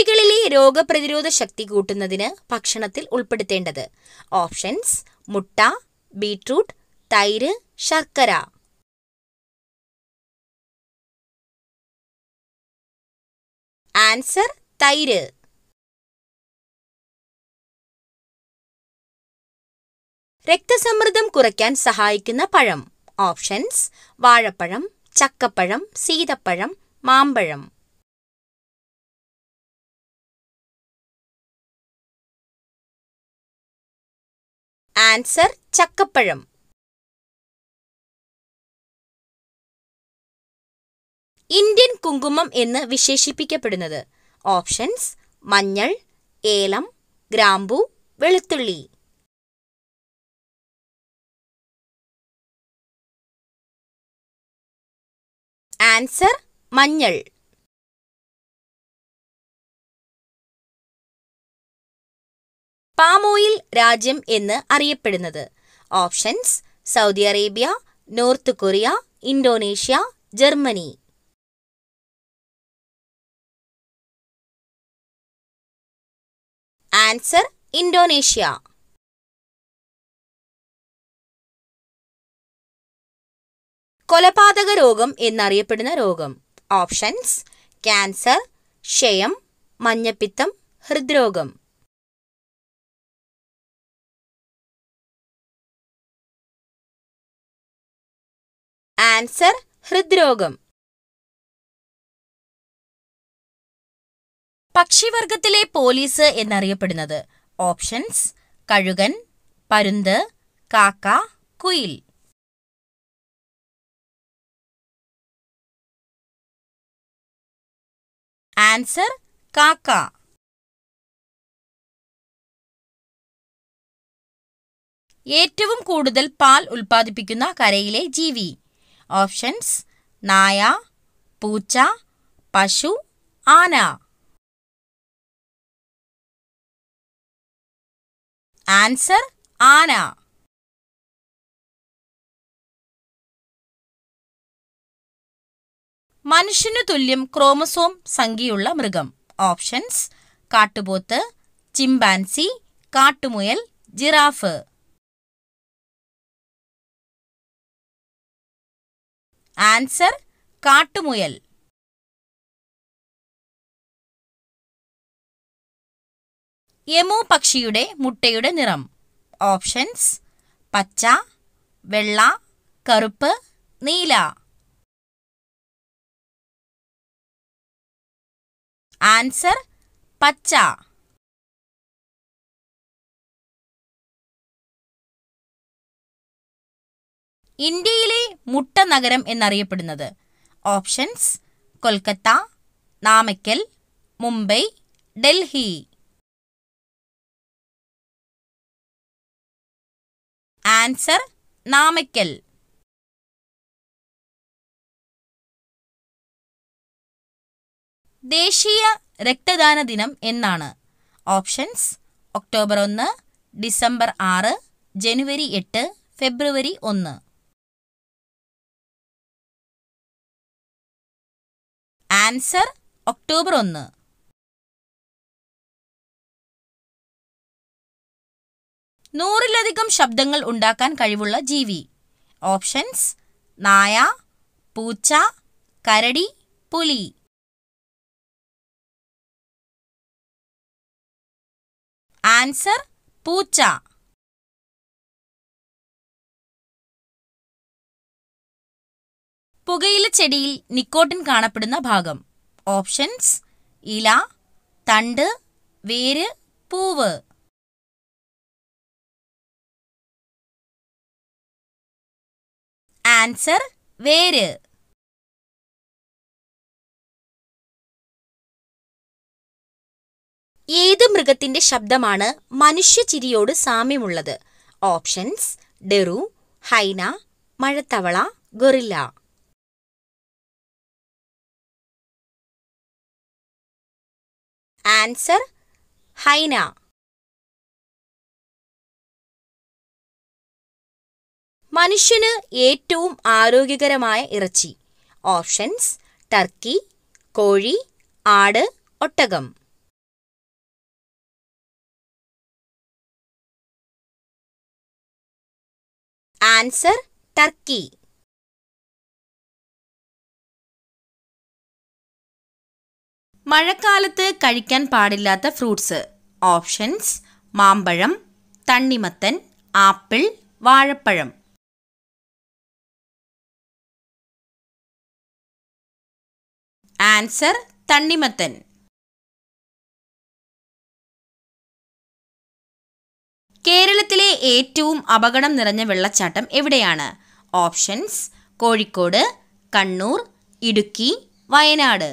കുട്ടികളിലെ രോഗപ്രതിരോധ ശക്തി കൂട്ടുന്നതിന് ഭക്ഷണത്തിൽ ഉൾപ്പെടുത്തേണ്ടത് ഓപ്ഷൻസ് മുട്ട ബീട്രൂട്ട് തൈര് ശർക്കര ആൻസർ തൈര് രക്തസമ്മർദ്ദം കുറയ്ക്കാൻ സഹായിക്കുന്ന പഴം ഓപ്ഷൻസ് വാഴപ്പഴം ചക്കപ്പഴം സീതപ്പഴം മാമ്പഴം ആൻസർ ചക്കപ്പഴം ഇന്ത്യൻ കുങ്കുമം എന്ന് വിശേഷിപ്പിക്കപ്പെടുന്നത് ഓപ്ഷൻസ് മഞ്ഞൾ ഏലം ഗ്രാമ്പു വെളുത്തുള്ളി ആൻസർ മഞ്ഞൾ പാമോയിൽ രാജ്യം എന്ന് അറിയപ്പെടുന്നത് options Saudi Arabia North Korea Indonesia Germany answer Indonesia കൊലപാതക രോഗം എന്നറിയപ്പെടുന്ന രോഗം ഓപ്ഷൻസ് ക്യാൻസർ ക്ഷയം മഞ്ഞപ്പിത്തം ഹൃദ്രോഗം ആൻസർ ഹൃദ്രോഗം പക്ഷിവർഗത്തിലെ പോലീസ് എന്നറിയപ്പെടുന്നത് ഓപ്ഷൻസ് കഴുകൻ പരുന്ത് കാക്ക കുയിൽ ആൻസർ കാക്ക ഏറ്റവും കൂടുതൽ പാൽ ഉൽപ്പാദിപ്പിക്കുന്ന കരയിലെ ജീവി ഓപ്ഷൻസ് നായ പൂച്ച പശു ആന ആൻസർ ആന മനുഷ്യനു തുല്യം ക്രോമസോം സംഖ്യയുള്ള മൃഗം ഓപ്ഷൻസ് കാട്ടുപോത്ത് ചിമ്പാൻസി കാട്ടുമുയൽ ജിറാഫ് ആൻസർ കാട്ടുമുയൽ യമു പക്ഷിയുടെ മുട്ടയുടെ നിറം ഓപ്ഷൻസ് പച്ച വെള്ള കറുപ്പ് നീല ആൻസർ പച്ച ഇന്ത്യയിലെ മുട്ട നഗരം എന്നറിയപ്പെടുന്നത് ഓപ്ഷൻസ് കൊൽക്കത്ത നാമക്കൽ മുംബൈ ഡൽഹി ആൻസർ നാമക്കൽ ദേശീയ രക്തദാന ദിനം എന്നാണ് ഓപ്ഷൻസ് ഒക്ടോബർ ഒന്ന് ഡിസംബർ ആറ് ജനുവരി എട്ട് ഫെബ്രുവരി ഒന്ന് ആൻസർ ഒക്ടോബർ ഒന്ന് നൂറിലധികം ശബ്ദങ്ങൾ ഉണ്ടാക്കാൻ കഴിവുള്ള ജീവി ഓപ്ഷൻസ് നായ പൂച്ച കരടി പുലി ആൻസർ പൂച്ച പുകയില ചെടിയിൽ നിക്കോട്ടിൻ കാണപ്പെടുന്ന ഭാഗം ഓപ്ഷൻസ് ഇല തണ്ട് വേര് പൂവ് ആൻസർ വേര് ഏത് മൃഗത്തിന്റെ ശബ്ദമാണ് മനുഷ്യചിരിയോട് സാമ്യമുള്ളത് ഓപ്ഷൻസ് ഡെറു ഹൈന മഴത്തവള ഗൊറില്ല ആൻസർ ഹൈന മനുഷ്യന് ഏറ്റവും ആരോഗ്യകരമായ ഇറച്ചി ഓപ്ഷൻസ് ടർക്കി കോഴി ആട് ഒട്ടകം ആൻസർ ടർക്കി മഴക്കാലത്ത് കഴിക്കാൻ പാടില്ലാത്ത ഫ്രൂട്ട്സ് ഓപ്ഷൻസ് മാമ്പഴം തണ്ണിമത്തൻ ആപ്പിൾ വാഴപ്പഴം ആൻസർ തണ്ണിമത്തൻ കേരളത്തിലെ ഏറ്റവും അപകടം നിറഞ്ഞ വെള്ളച്ചാട്ടം എവിടെയാണ് ഓപ്ഷൻസ് കോഴിക്കോട് കണ്ണൂർ ഇടുക്കി വയനാട്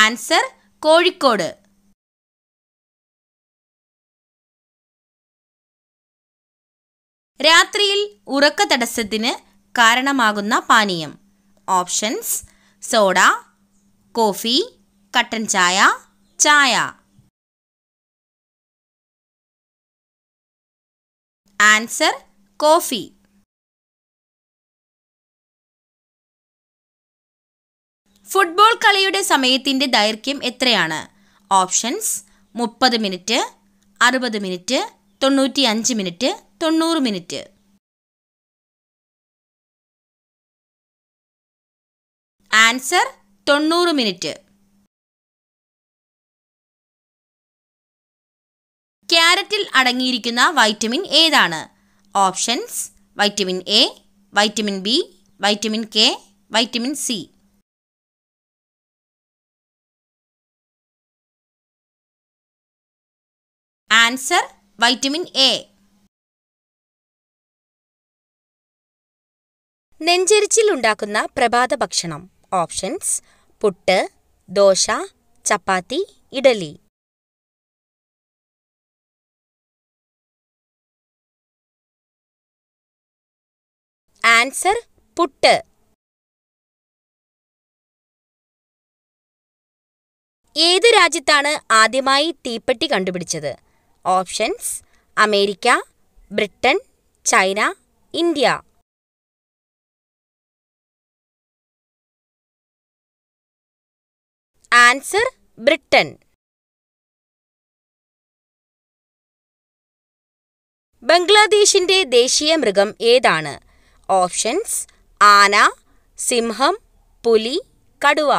ആൻസർ കോഴിക്കോട് രാത്രിയിൽ ഉറക്ക തടസ്സത്തിന് കാരണമാകുന്ന പാനീയം ഓപ്ഷൻസ് സോഡ കോഫി കട്ടൻ ചായ ചായ ആൻസർ കോഫി ഫുട്ബോൾ കളിയുടെ സമയത്തിന്റെ ദൈർഘ്യം എത്രയാണ് ഓപ്ഷൻസ് മുപ്പത് മിനിറ്റ് അറുപത് മിനിറ്റ് തൊണ്ണൂറ്റി അഞ്ച് മിനിറ്റ് തൊണ്ണൂറ് മിനിറ്റ് ആൻസർ തൊണ്ണൂറ് മിനിറ്റ് ക്യാരറ്റിൽ അടങ്ങിയിരിക്കുന്ന വൈറ്റമിൻ ഏതാണ് options vitamin A vitamin B vitamin K vitamin C answer vitamin A നെഞ്ചെരിച്ചിൽ ഉണ്ടാക്കുന്ന പ്രഭാത ഭക്ഷണം ഓപ്ഷൻസ് പുട്ട് ദോശ ചപ്പാത്തി ഇഡലി ആൻസർ പുട്ട് ഏത് രാജ്യത്താണ് ആദ്യമായി തീപ്പെട്ടി കണ്ടുപിടിച്ചത് options America Britain China India answer Britain ബംഗ്ലാദേശിന്റെ ദേശീയ മൃഗം ഏതാണ് ഓപ്ഷൻസ് ആന സിംഹം പുലി കടുവ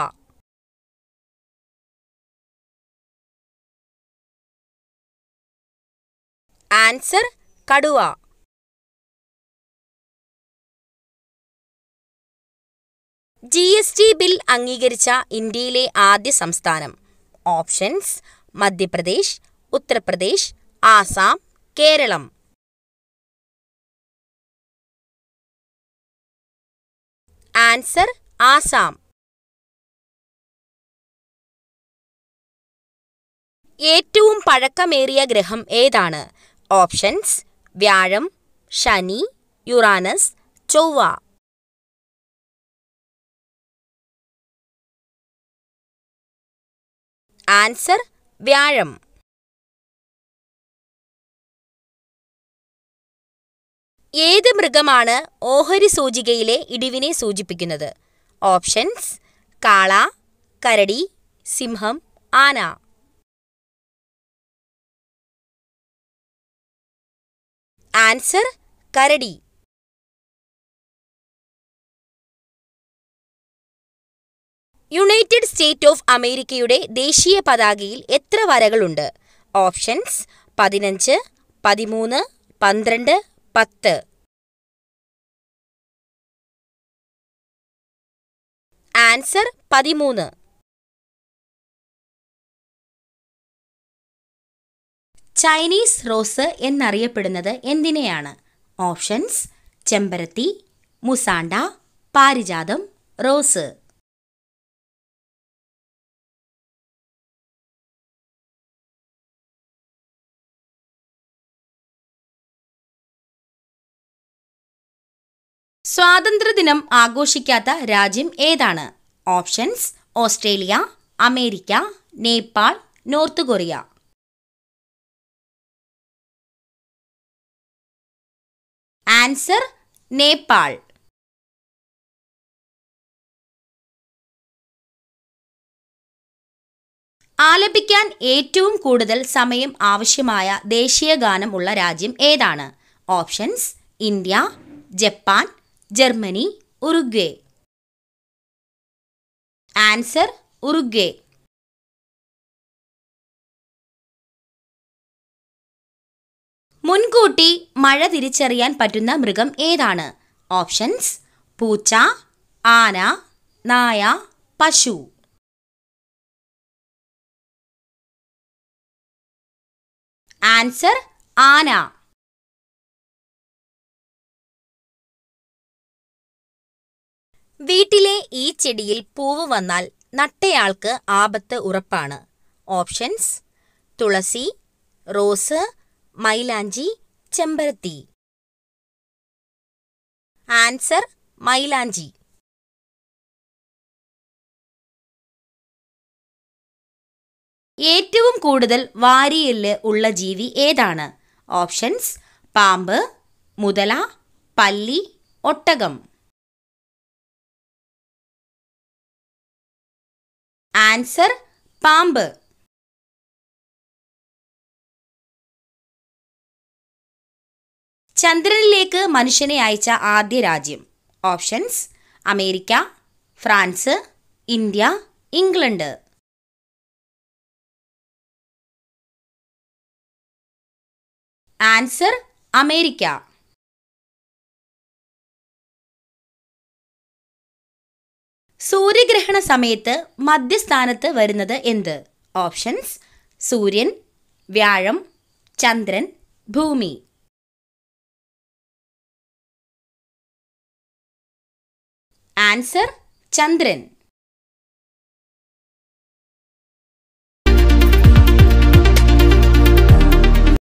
ആൻസർ കടുവ ജി എസ് ടി ബിൽ അംഗീകരിച്ച ഇന്ത്യയിലെ ആദ്യ സംസ്ഥാനം ഓപ്ഷൻസ് മധ്യപ്രദേശ് ഉത്തർപ്രദേശ് ആസാം കേരളം ആൻസർ ആസാം ഏറ്റവും പഴക്കമേറിയ ഗ്രഹം ഏതാണ് ഓപ്ഷൻസ് വ്യാഴം ശനി യുറാനസ് ചൊവ്വ ആൻസർ വ്യാഴം ഏത് മൃഗമാണ് ഓഹരി സൂചികയിലെ ഇടിവിനെ സൂചിപ്പിക്കുന്നത് ഓപ്ഷൻസ് കാള കരടി സിംഹം ആന ആൻസർ കരടി യുണൈറ്റഡ് സ്റ്റേറ്റ് ഓഫ് അമേരിക്കയുടെ ദേശീയ പതാകയിൽ എത്ര വരകളുണ്ട് ഓപ്ഷൻസ് പതിനഞ്ച് പതിമൂന്ന് പന്ത്രണ്ട് പത്ത് ആൻസർ പതിമൂന്ന് ചൈനീസ് റോസ് എന്നറിയപ്പെടുന്നത് എന്തിനെയാണ് ഓപ്ഷൻസ് ചെമ്പരത്തി മുസാണ്ട പാരിജാതം റോസ് സ്വാതന്ത്ര്യദിനം ആഘോഷിക്കാത്ത രാജ്യം ഏതാണ് options Australia America Nepal North Korea answer Nepal ആലപിക്കാൻ ഏറ്റവും കൂടുതൽ സമയം ആവശ്യമായ ദേശീയ ഗാനം ഉള്ള രാജ്യം ഏതാണ് options India Japan Germany Uruguay answer Uruguay മുൻകൂട്ടി മഴ തിരിച്ചറിയാൻ പറ്റുന്ന മൃഗം ഏതാണ് ഓപ്ഷൻസ് പൂച്ച ആന നായ പശു ആൻസർ ആന വീട്ടിലെ ഈ ചെടിയിൽ പൂവ് വന്നാൽ നട്ടയാൾക്ക് ആപത്ത് ഉറപ്പാണ് ഓപ്ഷൻസ് തുളസി റോസ് മൈലാഞ്ചി ചെമ്പരത്തി ആൻസർ മൈലാഞ്ചി ഏറ്റവും കൂടുതൽ വാരിയെല്ല് ഉള്ള ജീവി ഏതാണ് ഓപ്ഷൻസ് പാമ്പ് മുതല പല്ലി ഒട്ടകം ആൻസർ പാമ്പ് ചന്ദ്രനിലേക്ക് മനുഷ്യനെ അയച്ച ആദ്യ രാജ്യം options America France India England answer America സൂര്യഗ്രഹണ സമയത്ത് മധ്യസ്ഥാനത്ത് വരുന്നത് എന്ത് ഓപ്ഷൻസ് സൂര്യൻ വ്യാഴം ചന്ദ്രൻ ഭൂമി Answer Chandran.